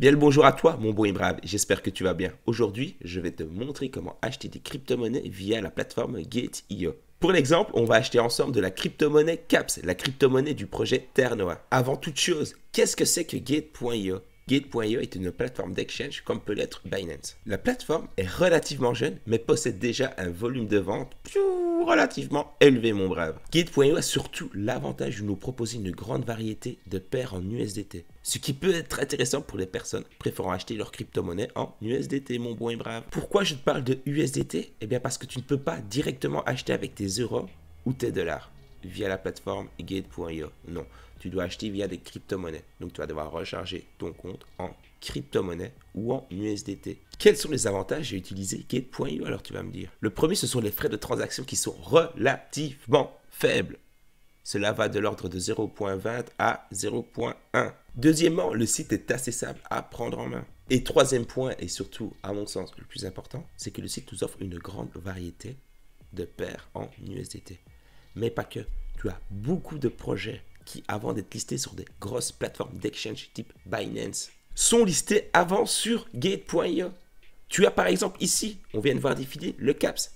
Bien le bonjour à toi, mon bon et brave. J'espère que tu vas bien. Aujourd'hui, je vais te montrer comment acheter des crypto-monnaies via la plateforme Gate.io. Pour l'exemple, on va acheter ensemble de la crypto-monnaie CAPS, la crypto-monnaie du projet Ternoa. Avant toute chose, qu'est-ce que c'est que Gate.io Gate.io e est une plateforme d'exchange comme peut l'être Binance. La plateforme est relativement jeune mais possède déjà un volume de vente relativement élevé mon brave. Gate.io e a surtout l'avantage de nous proposer une grande variété de paires en USDT, ce qui peut être intéressant pour les personnes préférant acheter leur crypto-monnaie en USDT mon bon et brave. Pourquoi je te parle de USDT Eh bien parce que tu ne peux pas directement acheter avec tes euros ou tes dollars via la plateforme gate.io. E. Non, tu dois acheter via des crypto-monnaies. Donc tu vas devoir recharger ton compte en crypto-monnaie ou en USDT. Quels sont les avantages à utiliser Gate.io alors tu vas me dire Le premier, ce sont les frais de transaction qui sont relativement faibles. Cela va de l'ordre de 0.20 à 0.1. Deuxièmement, le site est assez simple à prendre en main. Et troisième point, et surtout à mon sens le plus important, c'est que le site nous offre une grande variété de paires en USDT. Mais pas que, tu as beaucoup de projets avant d'être listés sur des grosses plateformes d'exchange type Binance, sont listés avant sur Gate.io. Tu as par exemple ici, on vient de voir défiler le CAPS.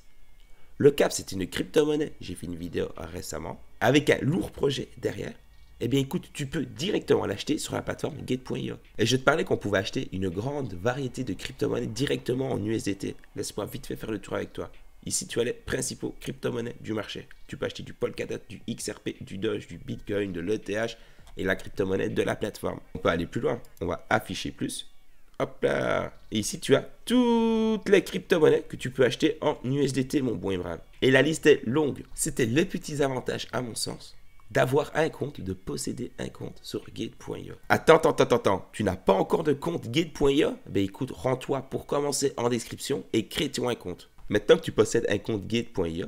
Le CAPS, c'est une crypto-monnaie. J'ai fait une vidéo récemment avec un lourd projet derrière. et eh bien écoute, tu peux directement l'acheter sur la plateforme Gate.io. Et je te parlais qu'on pouvait acheter une grande variété de crypto monnaie directement en USDT. Laisse-moi vite fait faire le tour avec toi. Ici, tu as les principaux crypto-monnaies du marché. Tu peux acheter du Polkadot, du XRP, du Doge, du Bitcoin, de l'ETH et la crypto-monnaie de la plateforme. On peut aller plus loin. On va afficher plus. Hop là Et ici, tu as toutes les crypto-monnaies que tu peux acheter en USDT, mon bon brave. Et la liste est longue. C'était les petits avantages, à mon sens, d'avoir un compte, de posséder un compte sur gate.io. Attends, attends, attends, attends, tu n'as pas encore de compte gate.io Ben écoute, rends-toi pour commencer en description et crée-toi un compte. Maintenant que tu possèdes un compte Gate.io,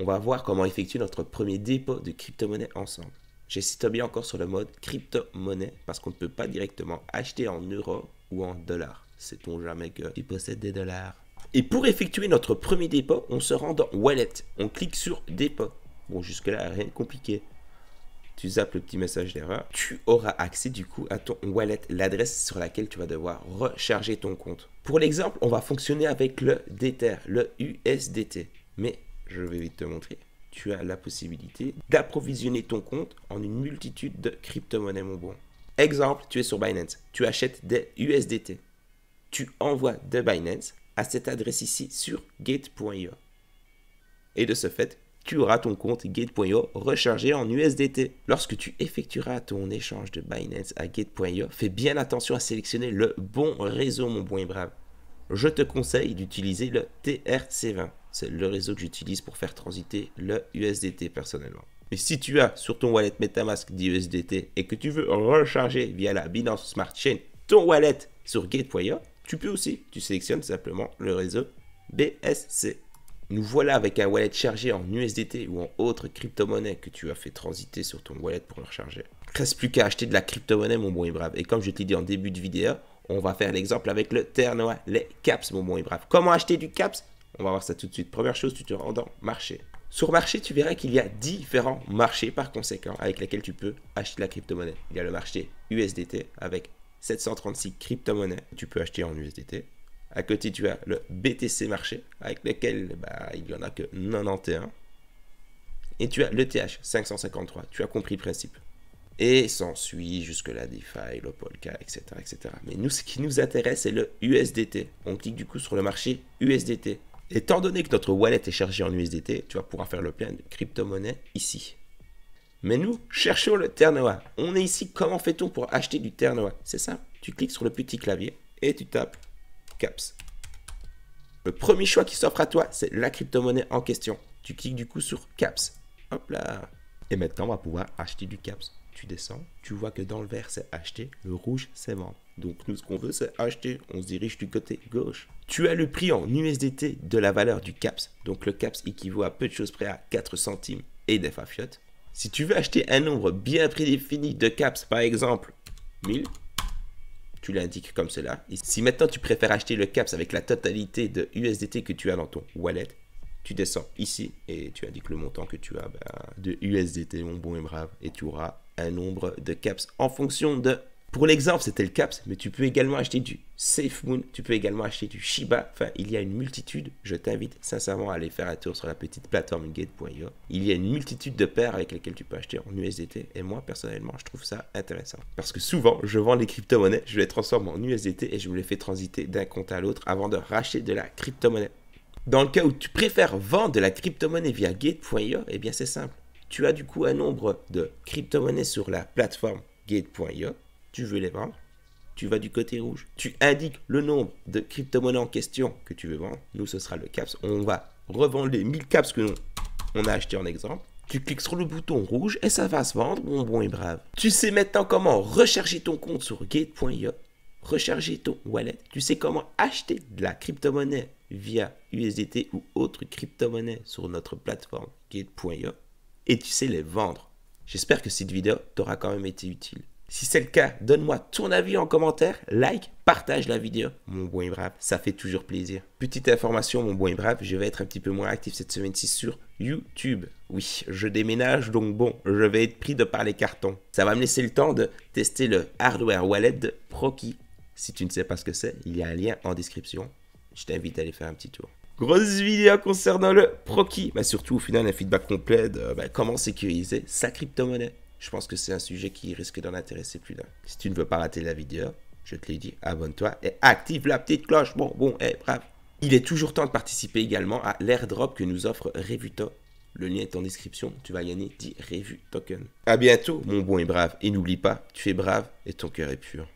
on va voir comment effectuer notre premier dépôt de crypto-monnaie ensemble. J'ai bien encore sur le mode crypto-monnaie parce qu'on ne peut pas directement acheter en euros ou en dollars. C'est on jamais que tu possèdes des dollars Et pour effectuer notre premier dépôt, on se rend dans Wallet. On clique sur Dépôt. Bon, jusque-là, rien de compliqué tu zappes le petit message d'erreur, tu auras accès du coup à ton wallet, l'adresse sur laquelle tu vas devoir recharger ton compte. Pour l'exemple, on va fonctionner avec le Dether, le USDT. Mais je vais vite te montrer tu as la possibilité d'approvisionner ton compte en une multitude de crypto-monnaies, mon bon. Exemple, tu es sur Binance, tu achètes des USDT. Tu envoies de Binance à cette adresse ici sur gate.io. Et de ce fait, tu auras ton compte Gate.io rechargé en USDT. Lorsque tu effectueras ton échange de Binance à Gate.io, fais bien attention à sélectionner le bon réseau, mon bon et brave. Je te conseille d'utiliser le TRC20. C'est le réseau que j'utilise pour faire transiter le USDT personnellement. Mais si tu as sur ton wallet MetaMask USDT et que tu veux recharger via la Binance Smart Chain ton wallet sur Gate.io, tu peux aussi. Tu sélectionnes simplement le réseau BSC. Nous voilà avec un wallet chargé en USDT ou en autre crypto-monnaie que tu as fait transiter sur ton wallet pour le recharger. Reste plus qu'à acheter de la crypto-monnaie, mon bon et brave. Et comme je te l'ai dit en début de vidéo, on va faire l'exemple avec le Ternoa, les caps, mon bon et brave. Comment acheter du caps On va voir ça tout de suite. Première chose, tu te rends dans marché. Sur marché, tu verras qu'il y a différents marchés par conséquent avec lesquels tu peux acheter de la crypto-monnaie. Il y a le marché USDT avec 736 crypto-monnaies que tu peux acheter en USDT. À côté, tu as le BTC marché, avec lequel bah, il n'y en a que 91. Et tu as le TH 553. Tu as compris le principe. Et s'ensuit jusque-là DeFi, le Polka, etc., etc. Mais nous, ce qui nous intéresse, c'est le USDT. On clique du coup sur le marché USDT. Étant donné que notre wallet est chargé en USDT, tu vas pouvoir faire le plein de crypto-monnaies ici. Mais nous, cherchons le ternoa On est ici, comment fait-on pour acheter du ternoa C'est ça. Tu cliques sur le petit clavier et tu tapes Caps. Le premier choix qui s'offre à toi, c'est la crypto-monnaie en question. Tu cliques du coup sur Caps. Hop là Et maintenant, on va pouvoir acheter du Caps. Tu descends, tu vois que dans le vert, c'est acheter, le rouge, c'est vendre. Donc nous, ce qu'on veut, c'est acheter. On se dirige du côté gauche. Tu as le prix en USDT de la valeur du CAPS. Donc le CAPS équivaut à peu de choses près à 4 centimes et des fafiot Si tu veux acheter un nombre bien prédéfini de CAPS, par exemple 1000, tu l'indiques comme cela. si maintenant tu préfères acheter le CAPS avec la totalité de USDT que tu as dans ton wallet, tu descends ici et tu indiques le montant que tu as ben, de USDT, mon bon et brave, et tu auras un nombre de CAPS en fonction de pour l'exemple, c'était le CAPS, mais tu peux également acheter du SafeMoon, tu peux également acheter du Shiba. Enfin, il y a une multitude. Je t'invite sincèrement à aller faire un tour sur la petite plateforme Gate.io. Il y a une multitude de paires avec lesquelles tu peux acheter en USDT. Et moi, personnellement, je trouve ça intéressant. Parce que souvent, je vends des crypto-monnaies, je les transforme en USDT et je me les fais transiter d'un compte à l'autre avant de racheter de la crypto-monnaie. Dans le cas où tu préfères vendre de la crypto-monnaie via gate.io, eh bien, c'est simple. Tu as du coup un nombre de crypto-monnaies sur la plateforme gate.io tu veux les vendre, tu vas du côté rouge. Tu indiques le nombre de crypto-monnaies en question que tu veux vendre. Nous, ce sera le CAPS. On va revendre les 1000 CAPS que nous, on a acheté en exemple. Tu cliques sur le bouton rouge et ça va se vendre, bon bon et brave. Tu sais maintenant comment recharger ton compte sur gate.io, recharger ton wallet. Tu sais comment acheter de la crypto-monnaie via USDT ou autre crypto-monnaie sur notre plateforme gate.io et tu sais les vendre. J'espère que cette vidéo t'aura quand même été utile. Si c'est le cas, donne-moi ton avis en commentaire, like, partage la vidéo. Mon bon et brave, ça fait toujours plaisir. Petite information, mon bon et brave, je vais être un petit peu moins actif cette semaine-ci sur YouTube. Oui, je déménage, donc bon, je vais être pris de par les cartons. Ça va me laisser le temps de tester le hardware wallet de Proki. Si tu ne sais pas ce que c'est, il y a un lien en description. Je t'invite à aller faire un petit tour grosse vidéo concernant le Proki. mais bah, surtout, au final, un feedback complet de bah, comment sécuriser sa crypto-monnaie je pense que c'est un sujet qui risque d'en intéresser plus d'un. Si tu ne veux pas rater la vidéo, je te l'ai dit, abonne-toi et active la petite cloche. Bon, bon, eh, brave. Il est toujours temps de participer également à l'airdrop que nous offre Revuto. Le lien est en description, tu vas gagner 10 Revu Token. A bientôt, mon bon et brave. Et n'oublie pas, tu es brave et ton cœur est pur.